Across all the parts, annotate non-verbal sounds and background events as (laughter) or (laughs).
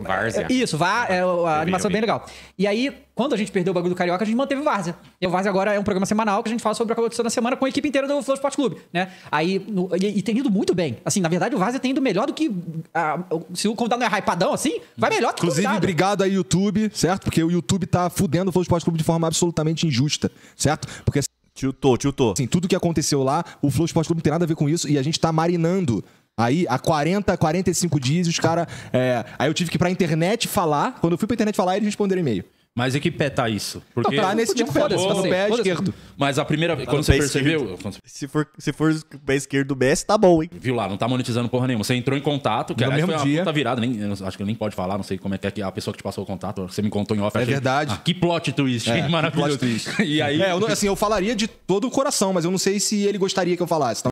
Várzea. É, isso, vá, é, a animação é bem legal. E aí, quando a gente perdeu o bagulho do Carioca, a gente manteve o Várzea. E o Várzea agora é um programa semanal que a gente fala sobre o que aconteceu na semana com a equipe inteira do Flow Sport Clube, né? Aí, no, e, e, tem ido muito bem. Assim, na verdade, o Várzea tem ido melhor do que... A, se o convidado não é hypadão, assim, vai melhor que Inclusive, convidado. obrigado aí, YouTube, certo? Porque o YouTube tá fudendo o Flow Sport Clube de forma absolutamente injusta, certo? Porque... Assim, tiltou, tiltou. Assim, tudo que aconteceu lá, o Flow Sport Clube não tem nada a ver com isso e a gente tá marinando Aí, há 40, 45 dias, os caras. É... Aí eu tive que ir pra internet falar. Quando eu fui pra internet falar, eles responderam e-mail. Mas e que pé tá isso? Porque não, tá nesse tipo pé, tá no pé esquerdo. Mas a primeira tá quando você percebeu. Se for, se for o pé esquerdo do BS, tá bom, hein? Viu lá, não tá monetizando porra nenhuma. Você entrou em contato, que no mesmo foi dia. uma puta virada, nem, acho que nem pode falar, não sei como é que é a pessoa que te passou o contato, você me contou em off. É achei, verdade. Ah, que plot twist, é, maravilhoso. Plot twist. (laughs) e aí... É, eu, assim, eu falaria de todo o coração, mas eu não sei se ele gostaria que eu falasse. Então...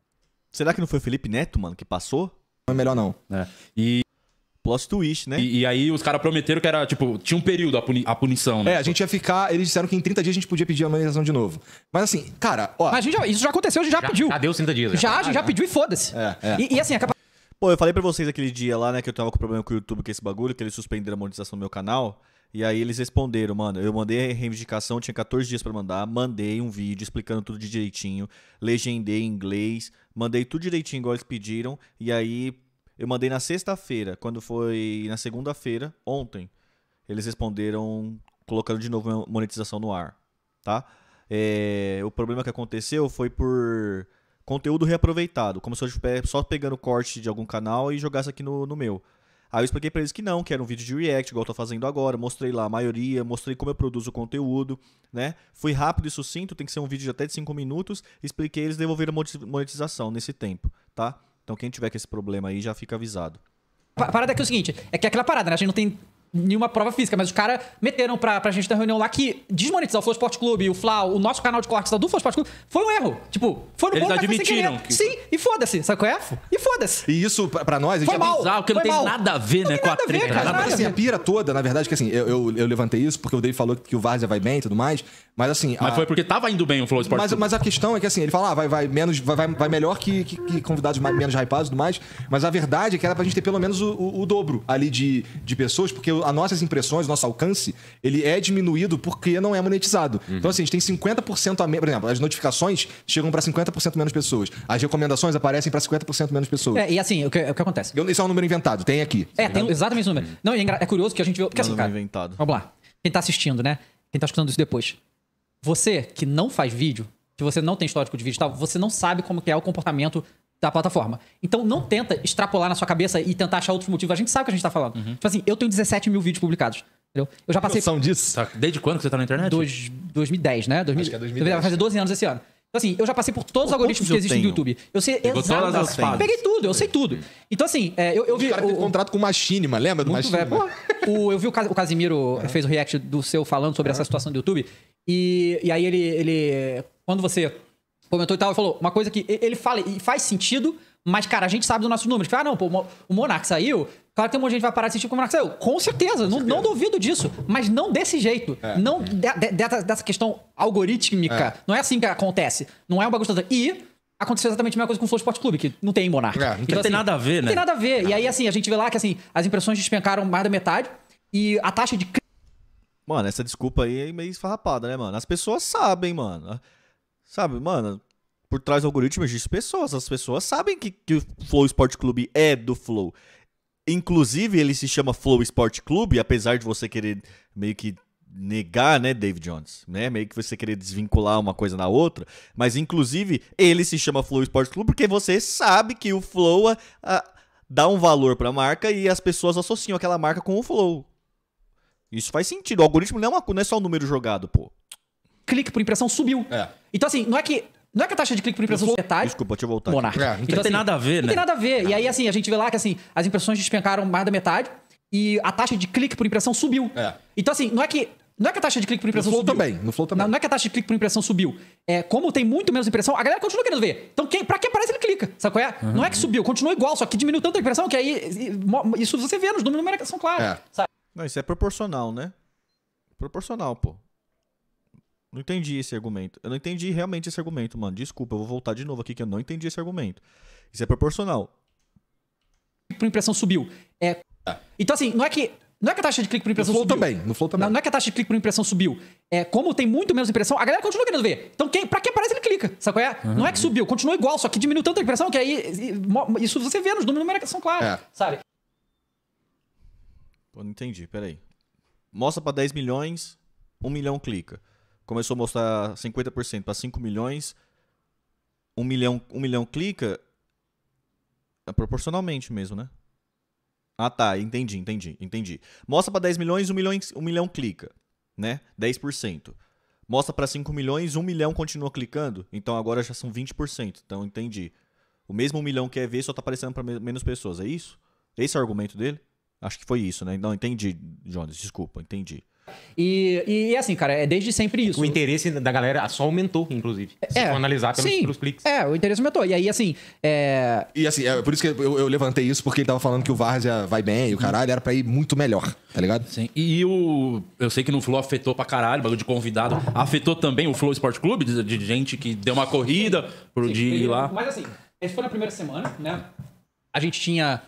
Será que não foi o Felipe Neto, mano, que passou? Não é melhor não. É. E Plus twist, né? E, e aí os caras prometeram que era, tipo, tinha um período a, puni a punição, né? É, a gente ia ficar. Eles disseram que em 30 dias a gente podia pedir a amenização de novo. Mas assim, cara, ó. Mas a gente já- isso já aconteceu, a gente já, pediu. Já deu 30 dias. Já, a gente já pediu e foda-se. É, é. E, e assim, acaba. É Pô, eu falei pra vocês aquele dia lá, né, que eu tava com problema com o YouTube, com esse bagulho, que eles suspenderam a monetização do meu canal. E aí eles responderam, mano, eu mandei a reivindicação, tinha 14 dias para mandar, mandei um vídeo explicando tudo direitinho, legendei em inglês, mandei tudo direitinho igual eles pediram, e aí eu mandei na sexta-feira, quando foi na segunda-feira, ontem, eles responderam colocando de novo monetização no ar, tá? É, o problema que aconteceu foi por conteúdo reaproveitado, como se eu estivesse só pegando corte de algum canal e jogasse aqui no, no meu. Aí eu expliquei para eles que não, que era um vídeo de react, igual eu tô fazendo agora, mostrei lá a maioria, mostrei como eu produzo o conteúdo, né? Fui rápido e sucinto, tem que ser um vídeo de até de 5 minutos, expliquei, eles devolveram monetização nesse tempo, tá? Então quem tiver com esse problema aí já fica avisado. parada é que é o seguinte, é que é aquela parada, né? A gente não tem nenhuma prova física, mas os caras meteram pra, pra gente na reunião lá que desmonetizar o Flow Sport Clube, o Flau, o nosso canal de cortes do Flow Sport Clube, foi um erro. Tipo, foi no Eles bom, admitiram. É. Que... Sim, e foda-se, sabe qual é? E foda-se. E isso, pra nós, a gente foi mal, bizarro, não tem mal. nada a ver, não né, com a treta. Cara, assim, a pira toda, na verdade, é que assim, eu, eu, eu levantei isso porque o Dave falou que o Várzea vai bem e tudo mais, mas assim... Mas a... foi porque tava indo bem o Flow Sport mas, Clube. Mas a questão é que assim, ele fala, ah, vai, vai, menos, vai, vai melhor que, que, que convidados mais, menos hypados e tudo mais, mas a verdade é que era pra gente ter pelo menos o, o, o dobro ali de, de pessoas, porque as nossas impressões, nosso alcance, ele é diminuído porque não é monetizado. Uhum. Então, assim, a gente tem 50% a menos. Por exemplo, as notificações chegam para 50% menos pessoas. As recomendações aparecem para 50% menos pessoas. É, e assim, o que, o que acontece? Eu, isso é um número inventado, tem aqui. É, tem exatamente esse número. Uhum. Não, é, é, curioso que a gente viu. Porque, é assim, cara, inventado. Vamos lá. Quem tá assistindo, né? Quem tá escutando isso depois. Você que não faz vídeo, que você não tem histórico de vídeo e tal, você não sabe como que é o comportamento da plataforma. Então não tenta extrapolar na sua cabeça e tentar achar outros motivos. A gente sabe o que a gente tá falando. Uhum. Tipo assim, eu tenho 17 mil vídeos publicados. Entendeu? Eu já passei. São disso? Tá, desde quando que você tá na internet? Dois, 2010, né? 2000, Acho que é 2010. Vai fazer 12 né? anos esse ano. Então, assim, eu já passei por todos os algoritmos que existem no YouTube. Eu sei Pegou exato. peguei tudo, eu sei tudo. Então, assim, é, eu, eu vi. O cara teve o, contrato com o Machinima, lembra do Machinima? o, eu vi o, o Casimiro é. fez o react do seu falando sobre é. essa situação do YouTube. E, e aí ele, ele. Quando você comentou e tal, e falou uma coisa que ele fala e faz sentido, mas, cara, a gente sabe dos nossos números. Tipo, ah, não, pô, o Monark saiu. Claro que tem um monte de gente que vai parar de assistir porque o Monark saiu. Com certeza, Com certeza. Não, não, duvido disso. Mas não desse jeito. É. Não de, de, de, dessa questão algorítmica. É. Não é assim que acontece. Não é um bagulho. E aconteceu exatamente a mesma coisa com o Flow Sport Clube, que não tem Monark. É, não então, tem assim, nada a ver, né? Não tem nada a ver. E aí, assim, a gente vê lá que assim, as impressões despencaram mais da metade. E a taxa de. Mano, essa desculpa aí é meio esfarrapada, né, mano? As pessoas sabem, mano. Sabe, mano, por trás do algoritmo existem pessoas. As pessoas sabem que, que o Flow Esporte Clube é do Flow. Inclusive, ele se chama Flow Esporte Clube, apesar de você querer meio que negar, né, David Jones, né? Meio que você querer desvincular uma coisa na outra, mas inclusive ele se chama Flow Esporte Clube porque você sabe que o Flow a, a, dá um valor para a marca e as pessoas associam aquela marca com o Flow. Isso faz sentido. O algoritmo não é, uma, não é só um número jogado, pô clique por impressão subiu. É. Então, assim, não é que. Não é que a taxa de clique por impressão sou... É desculpa, deixa eu voltar. Monarca. É, então, então, tem assim, nada a ver, né? Não tem né? nada a ver. E aí, assim, a gente vê lá que assim, as impressões despencaram mais da metade e a taxa de clique por impressão subiu. É. Então, assim, não é que. Não é que a taxa de clique por impressão no flow subiu. Também, no flow também. Não, não, é que a taxa de clique por impressão subiu. É, como tem muito menos impressão, a galera continua querendo ver. Então, quem, pra quem aparece, ele clica. Sabe qual é? Uhum. Não é que subiu, continua igual, só que diminuiu tanto a impressão que aí. Isso você vê nos números são claros. É. Não, isso é proporcional, né? Proporcional, pô. Não entendi esse argumento. Eu não entendi realmente esse argumento, mano. Desculpa, eu vou voltar de novo aqui que eu não entendi esse argumento. Isso é proporcional. Por impressão subiu. É... Então, assim, não é que. Não é que a taxa de clique por impressão no flow subiu. Também, no flow também. Não, não, é que a taxa de clique por impressão subiu. É, como tem muito menos impressão, a galera continua querendo ver. Então, quem, pra quem aparece, ele clica. Sabe qual é? Uhum. Não é que subiu, continua igual, só que diminuiu tanto a impressão que aí. Isso você vê nos números são claros, é. sabe? Pô, não entendi, peraí. Mostra para 10 milhões, 1 milhão clica começou a mostrar 50% para 5 milhões, 1 milhão, 1 milhão clica é proporcionalmente mesmo, né? Ah, tá, entendi, entendi, entendi. Mostra para 10 milhões, 1 milhão, 1 milhão clica, né? 10%. Mostra para 5 milhões, 1 milhão continua clicando, então agora já são 20%. Então entendi. O mesmo 1 milhão que é ver só tá aparecendo para menos pessoas, é isso? Esse é o argumento dele? Acho que foi isso, né? Não, entendi, Jones, desculpa, entendi. E, e, assim, cara, é desde sempre isso. O interesse da galera só aumentou, inclusive. Se é, for analisar pelos, sim, pelos cliques. É, o interesse aumentou. E aí, assim. É... E assim, é por isso que eu, eu, levantei isso, porque ele tava falando que o Várzea vai bem e o caralho era pra ir muito melhor, tá ligado? Sim. E o. Eu sei que no Flow afetou pra caralho, bagulho de convidado. Afetou também o Flow Sport Clube, de, de gente que deu uma corrida pro sim, dia ir lá. Mas assim, esse foi na primeira semana, né? A gente tinha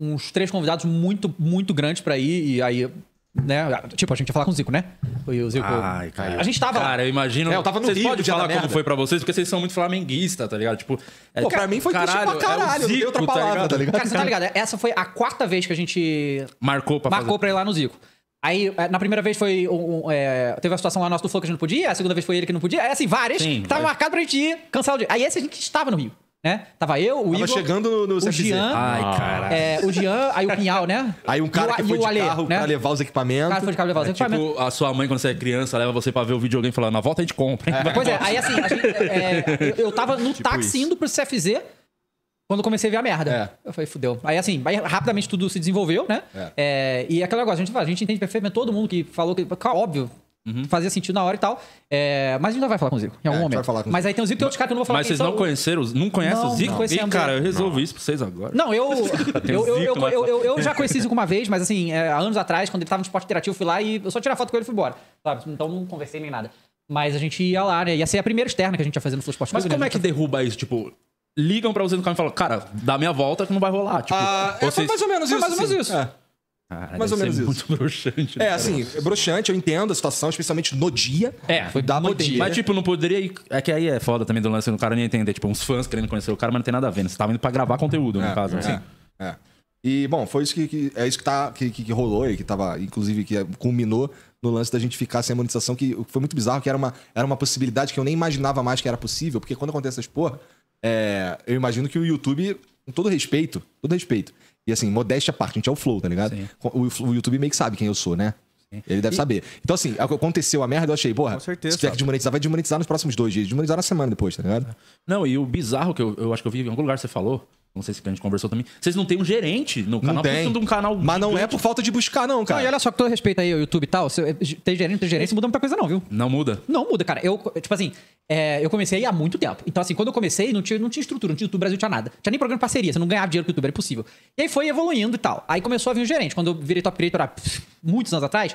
uns três convidados muito, muito grandes para ir, e aí né? Tipo, a gente ia falar com o Zico, né? o Zico. Ai, caiu. A gente tava. Cara, eu imagino. É, eu tava no vocês Rio, podem falar como foi pra vocês, porque vocês são muito flamenguistas, tá ligado? Tipo, é, Pô, pra mim foi caralho, pra caralho, é Zico, outra tá palavra, tá ligado? Tá ligado? Cara, você tá ligado? Essa foi a quarta vez que a gente. Marcou pra Marcou fazer. pra ir lá no Zico. Aí, é, na primeira vez foi. Um, um, é, teve a situação lá nossa do Flow que a gente não podia, a segunda vez foi ele que não podia. É assim, várias. Sim, tava mas... marcado pra gente ir, cancelar o dia. Aí esse a gente estava no Rio né? Tava eu, o Tava Igor. chegando no, no o CFZ. Jean, Ai, caralho. É, o Jean, aí o Pinhal, né? Aí um cara o- que foi de Ale, carro né? pra levar os O equipamentos. cara foi de carro levar os é tipo equipamentos. Tipo, a sua mãe, quando você é criança, leva você pra ver o videogame e fala, na volta a gente compra. Pois é, aí assim, a gente, é, é eu, eu tava no (laughs) tipo táxi isso. indo pro CFZ quando eu comecei a ver a merda. É. Eu falei, fudeu. Aí assim, aí rapidamente tudo se desenvolveu, né? É. É, e aquele negócio, a gente, fala, a gente entende perfeitamente todo mundo que falou que. Óbvio, Uhum. Fazia sentido na hora e tal. É, mas a gente ainda vai falar com o Zico em algum é, momento. Falar com mas aí tem o Zico e tem outros caras que eu não vou falar. Mas vocês não conheceram, não conhecem não, o Zico? Não, Ei, cara, eu resolvo isso pra vocês agora. Não, eu (laughs) eu, eu, Zico, eu, eu, eu, já conheci o Zico uma vez, mas assim, é, há anos atrás, quando ele tava no esporte interativo, fui lá e eu só tirei a foto com ele e fui embora. Sabe? Então não conversei nem nada. Mas a gente ia lá, né? Ia ser a primeira externa que a gente ia fazer no Flow Mas Clube, né? como né? é que derruba isso? Tipo, ligam pra o no carro e falam, cara, dá minha volta que não vai rolar. Tipo, ah, é, vocês... é, mais ou menos isso. Foi mais ou menos isso. É. Cara, Mais ou menos isso. muito broxante. Né, é, assim, é broxante, eu entendo a situação, especialmente no dia. É, foi dá no dia. Mas, tipo, não poderia ir... É que aí é foda também do lance do cara nem entender. Tipo, uns fãs querendo conhecer o cara, mas não tem nada a ver. Né? Você tava tá indo pra gravar conteúdo, no é, caso. É, assim. é, E, bom, foi isso que, que é isso que, tá, que, que, rolou e que tava, inclusive, que culminou no lance da gente ficar sem a monetização, que foi muito bizarro, que era uma, era uma possibilidade que eu nem imaginava mais que era possível, porque quando acontece essas porra, é, eu imagino que o YouTube, com todo respeito, todo respeito, e assim, modéstia à parte, a gente é o Flow, tá ligado? O, o YouTube meio que sabe quem eu sou, né? Ele deve e... saber. Então, assim, aconteceu a merda, eu achei, porra, Com certeza, se tiver sabe. que desmonetizar, vai desmonetizar nos próximos dois dias. Desmonetizar na semana depois, tá ligado? É. Não, e o bizarro que eu, eu acho que eu vi em algum lugar que você falou, não sei se a gente conversou também. Vocês não têm um gerente no canal. Não tem. De um canal Mas não é por falta de buscar, não, cara. Não, e olha só, com todo respeito aí ao YouTube e tal, se, tem gerente, tem gerente, não muda muita coisa não, viu? Não muda. Não muda, cara. Eu, tipo assim, é, eu comecei há muito tempo. Então, assim, quando eu comecei, não tinha, não tinha estrutura, não tinha YouTube Brasil, não tinha nada. Tinha nem programa de parceria, você não ganhava dinheiro com o YouTube, era é impossível. E aí foi evoluindo e tal. Aí começou a vir o gerente. Quando eu virei top creator há muitos anos atrás,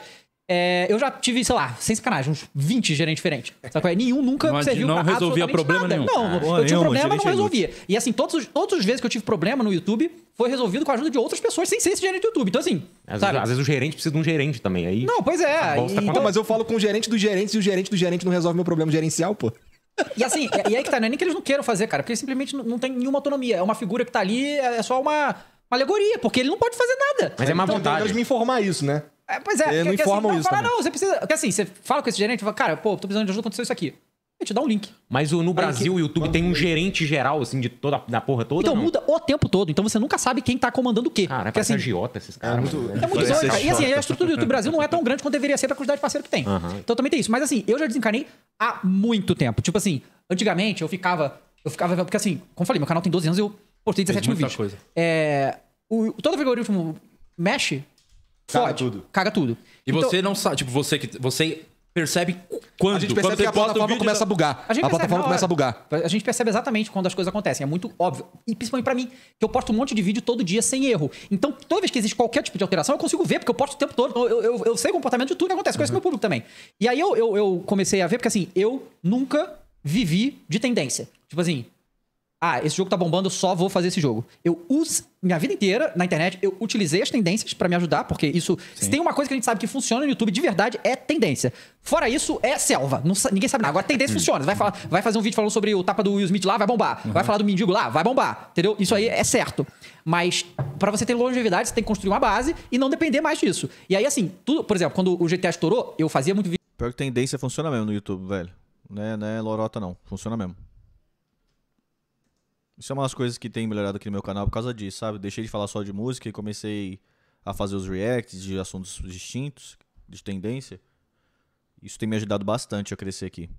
é, eu já tive, sei lá, sem sacanagem, uns 20 gerentes diferentes. Sabe? É? Nenhum nunca não, serviu não pra resolvia problema nada. nenhum. Não, ah, eu tinha um problema, não resolvia. E assim, todos, todas as vezes que eu tive problema no YouTube, foi resolvido com a ajuda de outras pessoas sem ser esse gerente do YouTube. Então assim, às, sabe? Vezes, às vezes o gerente precisa de um gerente também. Aí não, pois é. Tá e, então, então... mas eu falo com o gerente do gerente e o gerente do gerente não resolve meu problema gerencial, pô. E assim, e aí que tá, não é nem que eles não queiram fazer, cara, porque eles simplesmente não tem nenhuma autonomia. É uma figura que tá ali, é, é só uma, uma alegoria, porque ele não pode fazer nada. Mas é uma então, vontade. de me informar isso, né? É, pois é, é não que, informam assim, não, isso. Fala, não, você precisa. Porque assim, você fala com esse gerente e fala, cara, pô, tô precisando de ajuda, aconteceu isso aqui. Ele te dá um link. Mas no Brasil, o YouTube tem um gerente geral, assim, de toda da porra toda? Então não? muda o tempo todo. Então você nunca sabe quem tá comandando o quê. Cara, parece assim, agiota esses é caras. Né? Então, é muito, mano. é muito cara. E assim, a estrutura do YouTube Brasil não é tão grande quanto deveria ser pra quantidade de parceiro que tem. Uhum. Então também tem isso. Mas assim, eu já desencarnei há muito tempo. Tipo assim, antigamente eu ficava. Eu ficava. Porque assim, como eu falei, meu canal tem 12 anos e eu postei 17 mil vídeos. Coisa. É, o, todo o algoritmo mexe, Caga Fode. tudo. Caga tudo. E então, você não sabe, tipo, você que. Você percebe quando. A gente percebe quando que a plataforma começa a bugar. A, gente a plataforma começa a bugar. É, a gente percebe exatamente quando as coisas acontecem. É muito óbvio. E principalmente para mim, que eu posto um monte de vídeo todo dia sem erro. Então, toda vez que existe qualquer tipo de alteração, eu consigo ver, porque eu posto o tempo todo. Então, eu, eu, eu sei o comportamento de tudo que acontece. Uhum. esse meu público também. E aí eu, eu, eu comecei a ver, porque assim, eu nunca vivi de tendência. Tipo assim, ah, esse jogo tá bombando, só vou fazer esse jogo. Eu uso minha vida inteira na internet, eu utilizei as tendências para me ajudar, porque isso, Sim. se tem uma coisa que a gente sabe que funciona no YouTube de verdade é tendência. Fora isso é selva, Não, ninguém sabe nada. Agora tendência (laughs) funciona. Vai falar, vai fazer um vídeo falando sobre o tapa do Will Smith lá, vai bombar. Uhum. Vai falar do mendigo lá, vai bombar. Entendeu? Isso aí é certo. Mas para você ter longevidade, você tem que construir uma base e não depender mais disso. E aí assim, tudo, por exemplo, quando o GTA estourou, eu fazia muito vídeo. Pior que tendência funciona mesmo no YouTube, velho. Não é, não é lorota não, funciona mesmo. Isso é uma das coisas que tem melhorado aqui no meu canal por causa disso, sabe? Deixei de falar só de música e comecei a fazer os reacts de assuntos distintos, de tendência. Isso tem me ajudado bastante a crescer aqui.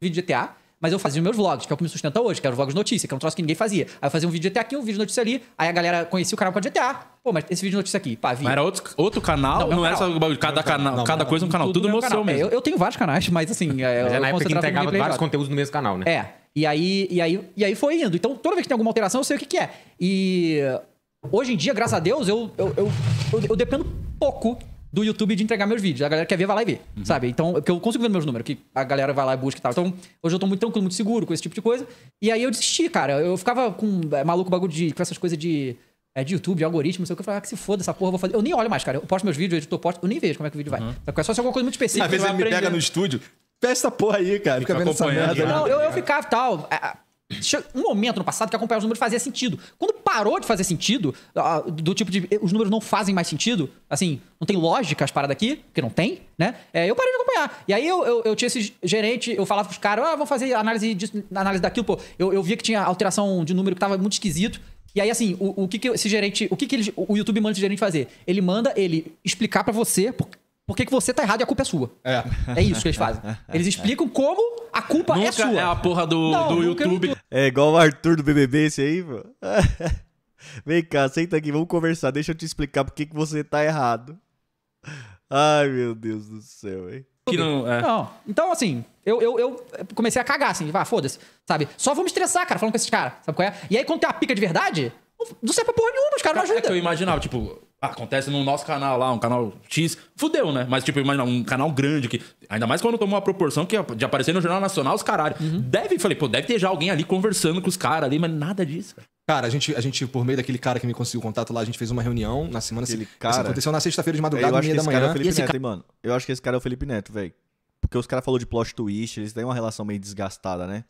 Vídeo de GTA, mas eu fazia os meus vlogs, que é o que me sustenta hoje, que eram vlogs de notícia, que era é um troço que ninguém fazia. Aí eu fazia um vídeo de GTA aqui, um vídeo de notícia ali, aí a galera conhecia o canal com a GTA. Pô, mas esse vídeo de notícia aqui, pá, vi. Mas era outro, outro canal? Não, não, era só cada, canal, não, cada coisa é um canal, tudo, no é meu seu mesmo. É, eu, eu, tenho vários canais, mas assim... É, mas é na época que entregava vários conteúdos no mesmo canal, né? É. E aí, e, aí, e aí foi indo. Então, toda vez que tem alguma alteração, eu sei o que, que é. E hoje em dia, graças a Deus, eu, eu, eu, eu, eu dependo pouco do YouTube de entregar meus vídeos. A galera quer ver, vai lá e vê, uhum. sabe? Então, porque eu consigo ver meus números, que a galera vai lá e busca e tal. Então, hoje eu tô muito tranquilo, muito seguro com esse tipo de coisa. E aí eu desisti, cara. Eu ficava com é, maluco bagulho de. com essas coisas de. É, de YouTube, de algoritmo, não sei o que. Eu falava, ah, que se foda essa porra, eu vou fazer. Eu nem olho mais, cara. Eu posto meus vídeos, eu edito, eu posto, eu nem vejo como é que o vídeo vai. Uhum. É só se alguma coisa muito específica. Às vezes ele me pega no estúdio, Festa porra aí, cara. Fica, Fica vendo essa merda. Não, eu, eu ficava tal. É, é, um momento no passado que acompanhar os números fazia sentido. Quando parou de fazer sentido, ah, do tipo de. Os números não fazem mais sentido, assim, não tem lógica as paradas aqui, que não tem, né? É, eu parei de acompanhar. E aí eu, eu, eu tinha esse gerente, eu falava pros caras, ah, vamos fazer análise disso, análise daquilo, pô. Eu, eu via que tinha alteração de número que tava muito esquisito. E aí, assim, o, o que, que esse gerente. O que, que ele, o YouTube manda esse gerente fazer? Ele manda ele explicar para você, por que, que você tá errado e a culpa é sua. É. É isso que eles fazem. É, é, eles é. explicam como a culpa nunca é sua. É a porra do, não, do YouTube. É igual o Arthur do BBB, esse aí, pô. (laughs) Vem cá, senta aqui, vamos conversar. Deixa eu te explicar por que, que você tá errado. Ai, meu Deus do céu, hein? Que não, é. não. Então, assim, eu, eu, eu comecei a cagar, assim, vá, ah, foda-se, sabe? Só vou me estressar, cara, falando com esses caras, sabe qual é? E aí, quando tem a pica de verdade, não serve pra porra nenhuma, os caras não ajudam. É que eu imaginava, tipo, acontece no nosso canal lá, um canal X, fudeu, né? Mas, tipo, imagina, um canal grande que. Ainda mais quando tomou uma proporção que de aparecer no Jornal Nacional, os caralho. Uhum. Deve, falei, pô, deve ter já alguém ali conversando com os caras ali, mas nada disso. Cara. Cara, a gente, a gente, por meio daquele cara que me conseguiu contato lá, a gente fez uma reunião na semana seguinte. Assim, cara, isso aconteceu na sexta-feira de madrugada, meia da é manhã. É Neto, cara... mano? Eu acho que esse cara é o Felipe Neto, velho. Porque os caras falaram de plot twist, eles têm uma relação meio desgastada, né?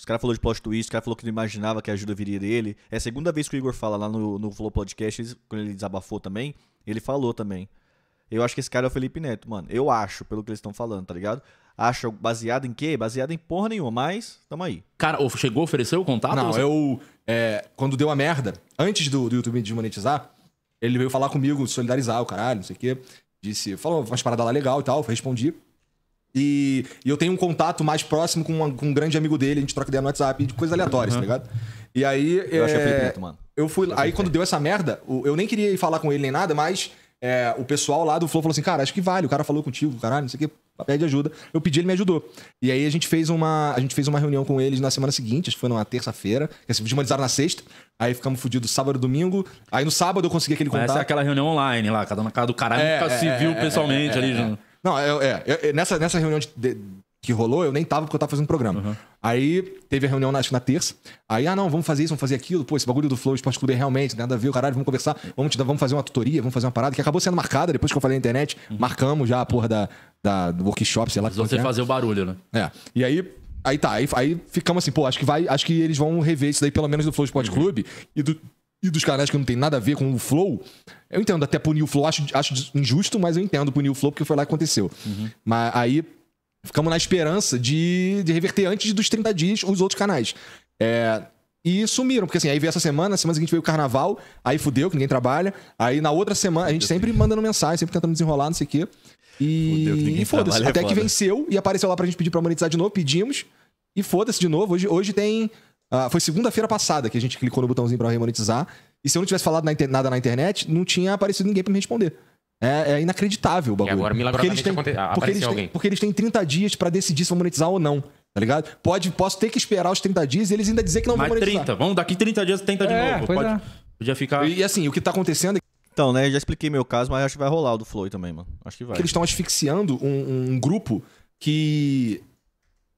Os caras falaram de plot twist, o cara falou que não imaginava que a ajuda viria dele. É a segunda vez que o Igor fala lá no, no Flow Podcast, quando ele desabafou também, ele falou também. Eu acho que esse cara é o Felipe Neto, mano. Eu acho, pelo que eles estão falando, tá ligado? Acho baseado em quê? Baseado em porra nenhuma, mas tamo aí. Cara, chegou a oferecer o contato? Não, eu. É, quando deu a merda, antes do, do YouTube me desmonetizar, ele veio falar comigo, solidarizar o caralho, não sei o quê. Disse, falou umas paradas lá legal e tal, respondi. E, e, eu tenho um contato mais próximo com, uma, com, um grande amigo dele, a gente troca ideia no WhatsApp de coisas aleatórias, uhum. tá ligado? E aí. Eu é, achei é, mano. Eu fui. Eu aí é quando deu essa merda, eu nem queria ir falar com ele nem nada, mas é, o pessoal lá do Flow falou assim: cara, acho que vale, o cara falou contigo, caralho, não sei o que, pede ajuda. Eu pedi, ele me ajudou. E aí a gente fez uma, a gente fez uma reunião com eles na semana seguinte, acho que foi numa terça-feira, que se assim, desmanizaram na sexta. Aí ficamos fodidos sábado e domingo. Aí no sábado eu consegui aquele é contato. Essa é aquela reunião online lá, cada na casa do caralho, é, nunca é, se viu pessoalmente ali junto. Não, é, é, é, é nessa, nessa reunião de, de, que rolou, eu nem tava porque eu tava fazendo programa. Uhum. Aí teve a reunião, acho que na terça. Aí, ah, não, vamos fazer isso, vamos fazer aquilo. Pô, esse bagulho do Flow Esporte Clube é realmente, nada a ver, caralho, vamos conversar, vamos, te dar, vamos fazer uma tutoria, vamos fazer uma parada, que acabou sendo marcada depois que eu falei na internet. Uhum. Marcamos já a porra da, da, do workshop, sei lá. Precisou você né? fazer o barulho, né? É. E aí, Aí tá, aí, aí, ficamos assim, pô, acho que vai, acho que eles vão rever isso daí, pelo menos do Flow Sport uhum. Clube e do, e dos canais que não tem nada a ver com o Flow, eu entendo até punir o Flow, acho, acho injusto, mas eu entendo punir o Flow porque foi lá que aconteceu. Uhum. Mas aí ficamos na esperança de, de reverter antes dos 30 dias os outros canais. É, e sumiram, porque assim, aí veio essa semana, na semana seguinte veio o carnaval, aí fudeu, que ninguém trabalha. Aí na outra semana, a gente sempre mandando mensagem, sempre tentando desenrolar, não sei o quê. E, e foda-se. É até é que venceu e apareceu lá pra gente pedir pra monetizar de novo, pedimos. E foda-se de novo. Hoje, hoje tem Uh, foi segunda-feira passada que a gente clicou no botãozinho para remonetizar. E se eu não tivesse falado na nada na internet, não tinha aparecido ninguém para me responder. É, é, inacreditável o bagulho. E agora, milagrosamente, porque eles têm, porque alguém. porque eles têm 30 dias para decidir se vão monetizar ou não. Tá ligado? Pode, posso ter que esperar os 30 dias e eles ainda dizer que não vão monetizar. 30, vamos, daqui 30 dias tenta de é, novo. Pode, é. Podia ficar. E, assim, o que tá acontecendo é então, né, já expliquei meu caso, mas acho que vai rolar o do Floyd também, mano. Acho que vai. Que eles estão asfixiando um, um grupo que.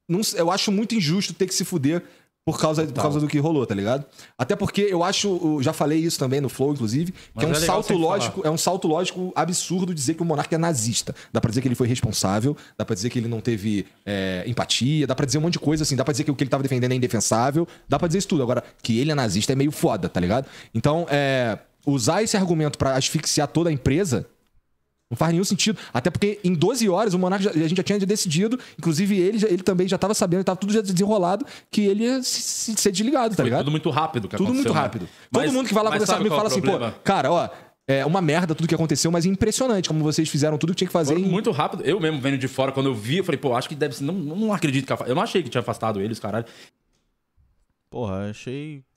Não, eu acho muito injusto ter que se fuder por causa, por causa do que rolou, tá ligado? Até porque eu acho, já falei isso também no Flow, inclusive, Mas que é, é um é salto lógico, falar. é um salto lógico absurdo dizer que o monarca é nazista. Dá pra dizer que ele foi responsável, dá pra dizer que ele não teve é, empatia, dá pra dizer um monte de coisa assim, dá pra dizer que o que ele tava defendendo é indefensável, dá pra dizer isso tudo. Agora, que ele é nazista é meio foda, tá ligado? Então, é, usar esse argumento para asfixiar toda a empresa não faz nenhum sentido. Até porque em 12 horas o Monarca já, a gente já tinha decidido, inclusive ele, ele também já estava sabendo, estava tudo já desenrolado, que ele ia se, se, ser desligado, tá Foi ligado? Tudo muito rápido, cara. Tudo muito né? rápido. Né? Todo mas, mundo que vai lá conversar comigo fala é assim, pô, cara, ó, é uma merda tudo que aconteceu, mas é impressionante como vocês fizeram tudo que tinha que fazer. Em... muito rápido. Eu mesmo vendo de fora, quando eu vi, eu falei, pô, acho que deve ser. Não, não acredito que. Eu não achei que tinha afastado eles, caralho. Porra, achei